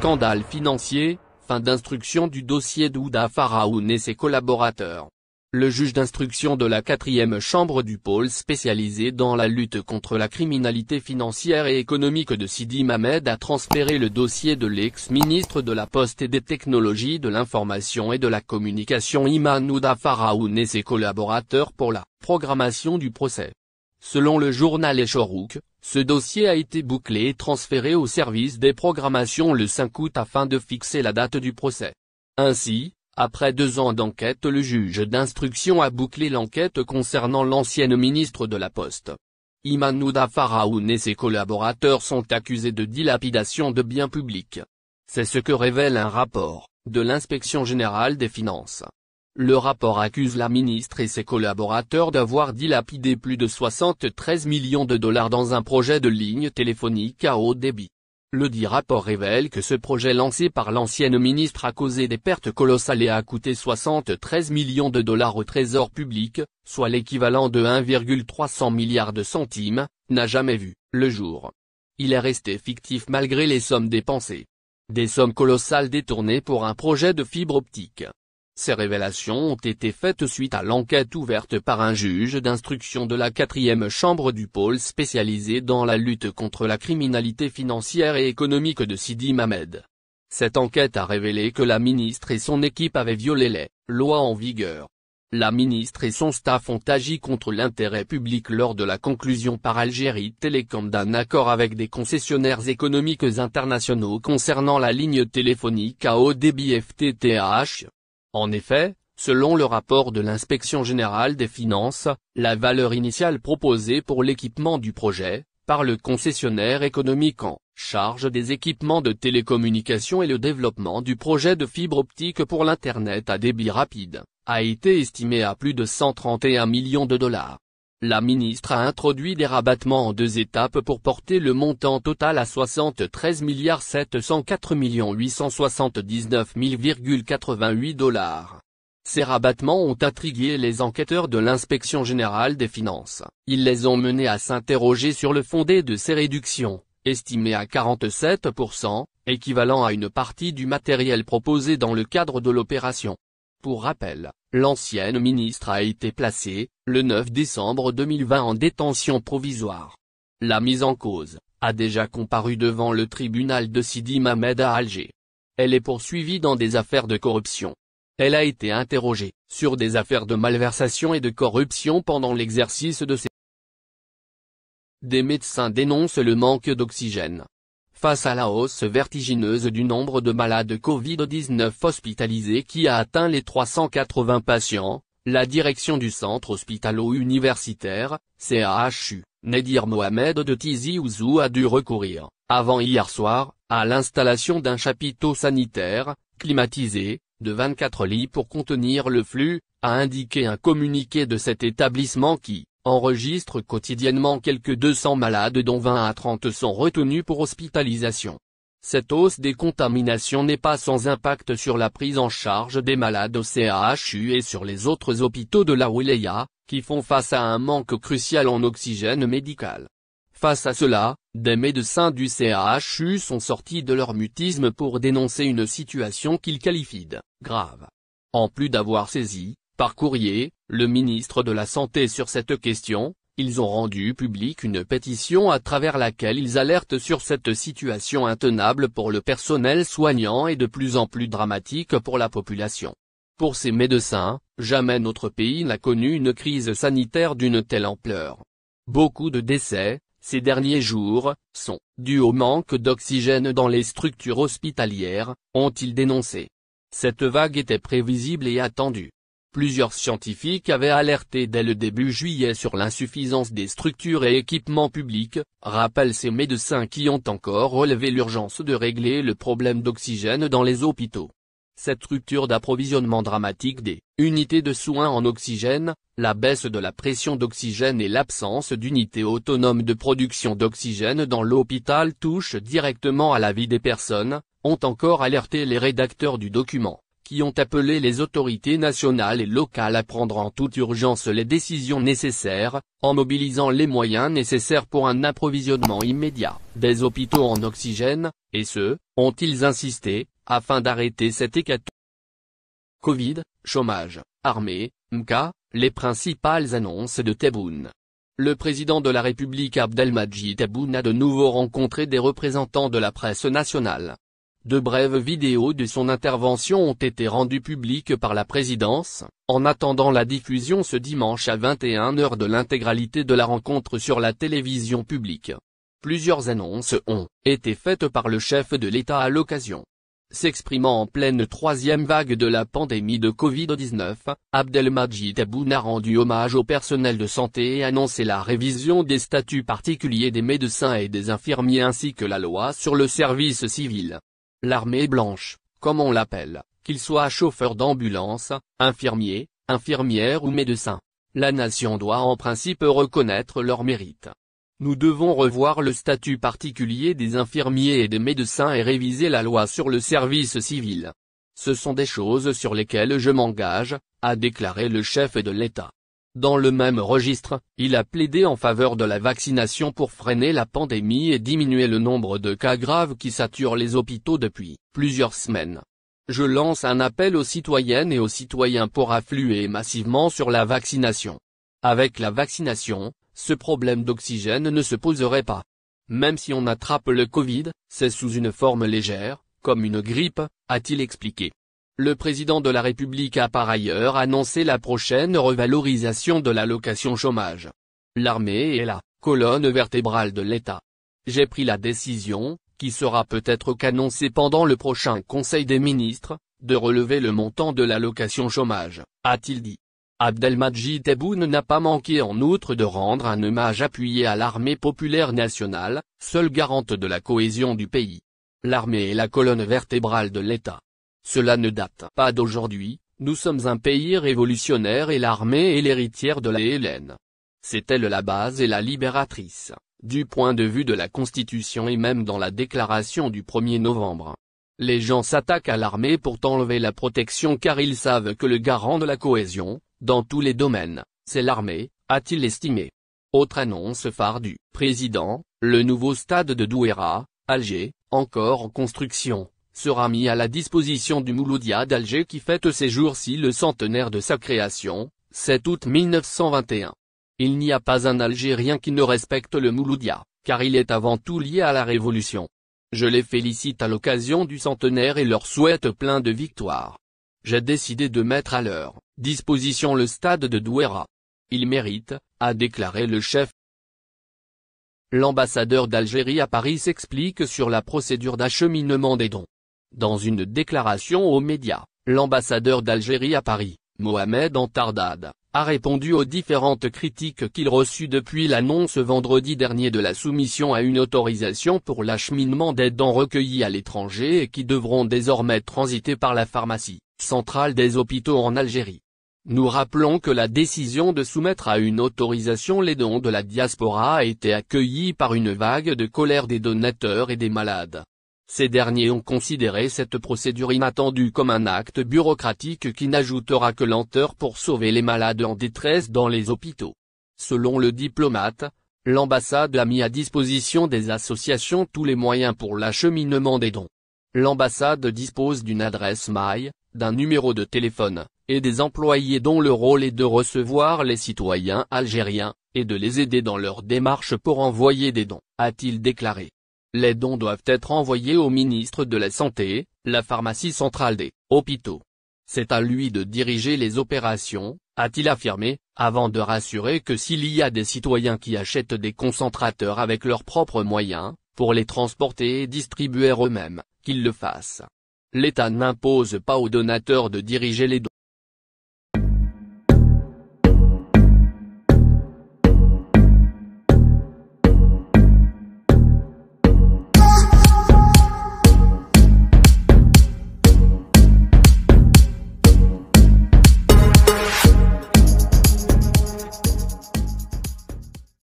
scandale financier, fin d'instruction du dossier d'Ouda Faraoun et ses collaborateurs. Le juge d'instruction de la quatrième chambre du pôle spécialisé dans la lutte contre la criminalité financière et économique de Sidi Mamed a transféré le dossier de l'ex-ministre de la Poste et des Technologies de l'Information et de la Communication Iman Ouda Farahoun et ses collaborateurs pour la programmation du procès. Selon le journal Echorouk, ce dossier a été bouclé et transféré au service des programmations le 5 août afin de fixer la date du procès. Ainsi, après deux ans d'enquête le juge d'instruction a bouclé l'enquête concernant l'ancienne ministre de la Poste. Imanouda Faraoun et ses collaborateurs sont accusés de dilapidation de biens publics. C'est ce que révèle un rapport, de l'inspection générale des finances. Le rapport accuse la ministre et ses collaborateurs d'avoir dilapidé plus de 73 millions de dollars dans un projet de ligne téléphonique à haut débit. Le dit rapport révèle que ce projet lancé par l'ancienne ministre a causé des pertes colossales et a coûté 73 millions de dollars au trésor public, soit l'équivalent de 1,300 milliards de centimes, n'a jamais vu le jour. Il est resté fictif malgré les sommes dépensées. Des sommes colossales détournées pour un projet de fibre optique. Ces révélations ont été faites suite à l'enquête ouverte par un juge d'instruction de la quatrième chambre du pôle spécialisé dans la lutte contre la criminalité financière et économique de Sidi Mamed. Cette enquête a révélé que la ministre et son équipe avaient violé les lois en vigueur. La ministre et son staff ont agi contre l'intérêt public lors de la conclusion par Algérie Télécom d'un accord avec des concessionnaires économiques internationaux concernant la ligne téléphonique à haut en effet, selon le rapport de l'inspection générale des finances, la valeur initiale proposée pour l'équipement du projet, par le concessionnaire économique en charge des équipements de télécommunication et le développement du projet de fibre optique pour l'Internet à débit rapide, a été estimée à plus de 131 millions de dollars. La ministre a introduit des rabattements en deux étapes pour porter le montant total à 73 704 879 088 dollars. Ces rabattements ont intrigué les enquêteurs de l'inspection générale des finances. Ils les ont menés à s'interroger sur le fondé de ces réductions, estimées à 47%, équivalent à une partie du matériel proposé dans le cadre de l'opération. Pour rappel, l'ancienne ministre a été placée, le 9 décembre 2020 en détention provisoire. La mise en cause, a déjà comparu devant le tribunal de Sidi Mamed à Alger. Elle est poursuivie dans des affaires de corruption. Elle a été interrogée, sur des affaires de malversation et de corruption pendant l'exercice de ses... Des médecins dénoncent le manque d'oxygène. Face à la hausse vertigineuse du nombre de malades Covid-19 hospitalisés qui a atteint les 380 patients, la direction du centre hospitalo-universitaire, CAHU, Nedir Mohamed de Tizi Ouzou a dû recourir, avant hier soir, à l'installation d'un chapiteau sanitaire, climatisé, de 24 lits pour contenir le flux, a indiqué un communiqué de cet établissement qui, enregistre quotidiennement quelques 200 malades dont 20 à 30 sont retenus pour hospitalisation. Cette hausse des contaminations n'est pas sans impact sur la prise en charge des malades au CHU et sur les autres hôpitaux de la Wilaya, qui font face à un manque crucial en oxygène médical. Face à cela, des médecins du CHU sont sortis de leur mutisme pour dénoncer une situation qu'ils qualifient de « grave ». En plus d'avoir saisi, par courrier, le ministre de la Santé sur cette question, ils ont rendu publique une pétition à travers laquelle ils alertent sur cette situation intenable pour le personnel soignant et de plus en plus dramatique pour la population. Pour ces médecins, jamais notre pays n'a connu une crise sanitaire d'une telle ampleur. Beaucoup de décès, ces derniers jours, sont dus au manque d'oxygène dans les structures hospitalières, ont-ils dénoncé. Cette vague était prévisible et attendue. Plusieurs scientifiques avaient alerté dès le début juillet sur l'insuffisance des structures et équipements publics, rappellent ces médecins qui ont encore relevé l'urgence de régler le problème d'oxygène dans les hôpitaux. Cette rupture d'approvisionnement dramatique des unités de soins en oxygène, la baisse de la pression d'oxygène et l'absence d'unités autonomes de production d'oxygène dans l'hôpital touchent directement à la vie des personnes, ont encore alerté les rédacteurs du document qui ont appelé les autorités nationales et locales à prendre en toute urgence les décisions nécessaires, en mobilisant les moyens nécessaires pour un approvisionnement immédiat des hôpitaux en oxygène, et ce, ont-ils insisté, afin d'arrêter cette hécatombe. Covid, chômage, armée, MK, les principales annonces de Tebboune. Le président de la République Abdelmadjid Tebboune a de nouveau rencontré des représentants de la presse nationale, de brèves vidéos de son intervention ont été rendues publiques par la présidence, en attendant la diffusion ce dimanche à 21h de l'intégralité de la rencontre sur la télévision publique. Plusieurs annonces ont été faites par le chef de l'État à l'occasion. S'exprimant en pleine troisième vague de la pandémie de Covid-19, Abdelmajid Aboun a rendu hommage au personnel de santé et annoncé la révision des statuts particuliers des médecins et des infirmiers ainsi que la loi sur le service civil l'armée blanche, comme on l'appelle, qu'il soit chauffeur d'ambulance, infirmier, infirmière ou médecin. La nation doit en principe reconnaître leur mérite. Nous devons revoir le statut particulier des infirmiers et des médecins et réviser la loi sur le service civil. Ce sont des choses sur lesquelles je m'engage, a déclaré le chef de l'État. Dans le même registre, il a plaidé en faveur de la vaccination pour freiner la pandémie et diminuer le nombre de cas graves qui saturent les hôpitaux depuis plusieurs semaines. Je lance un appel aux citoyennes et aux citoyens pour affluer massivement sur la vaccination. Avec la vaccination, ce problème d'oxygène ne se poserait pas. Même si on attrape le Covid, c'est sous une forme légère, comme une grippe, a-t-il expliqué. Le président de la République a par ailleurs annoncé la prochaine revalorisation de l'allocation chômage. L'armée est la colonne vertébrale de l'État. J'ai pris la décision, qui sera peut-être qu'annoncée pendant le prochain Conseil des ministres, de relever le montant de l'allocation chômage, a-t-il dit. Abdelmadjid Tebboune n'a pas manqué en outre de rendre un hommage appuyé à l'armée populaire nationale, seule garante de la cohésion du pays. L'armée est la colonne vertébrale de l'État. Cela ne date pas d'aujourd'hui, nous sommes un pays révolutionnaire et l'armée est l'héritière de la Hélène. C'est elle la base et la libératrice, du point de vue de la Constitution et même dans la déclaration du 1er novembre. Les gens s'attaquent à l'armée pour enlever la protection car ils savent que le garant de la cohésion, dans tous les domaines, c'est l'armée, a-t-il estimé. Autre annonce phare du président, le nouveau stade de Douera, Alger, encore en construction, sera mis à la disposition du Mouloudia d'Alger qui fête ces jours-ci le centenaire de sa création, 7 août 1921. Il n'y a pas un Algérien qui ne respecte le Mouloudia, car il est avant tout lié à la Révolution. Je les félicite à l'occasion du centenaire et leur souhaite plein de victoires. J'ai décidé de mettre à leur disposition le stade de Douera. Il mérite, a déclaré le chef. L'ambassadeur d'Algérie à Paris s'explique sur la procédure d'acheminement des dons. Dans une déclaration aux médias, l'ambassadeur d'Algérie à Paris, Mohamed Antardad, a répondu aux différentes critiques qu'il reçut depuis l'annonce vendredi dernier de la soumission à une autorisation pour l'acheminement des dons recueillis à l'étranger et qui devront désormais transiter par la pharmacie centrale des hôpitaux en Algérie. Nous rappelons que la décision de soumettre à une autorisation les dons de la diaspora a été accueillie par une vague de colère des donateurs et des malades, ces derniers ont considéré cette procédure inattendue comme un acte bureaucratique qui n'ajoutera que lenteur pour sauver les malades en détresse dans les hôpitaux. Selon le diplomate, l'ambassade a mis à disposition des associations tous les moyens pour l'acheminement des dons. L'ambassade dispose d'une adresse mail, d'un numéro de téléphone, et des employés dont le rôle est de recevoir les citoyens algériens, et de les aider dans leur démarche pour envoyer des dons, a-t-il déclaré. Les dons doivent être envoyés au ministre de la Santé, la pharmacie centrale des hôpitaux. C'est à lui de diriger les opérations, a-t-il affirmé, avant de rassurer que s'il y a des citoyens qui achètent des concentrateurs avec leurs propres moyens, pour les transporter et distribuer eux-mêmes, qu'ils le fassent. L'État n'impose pas aux donateurs de diriger les dons.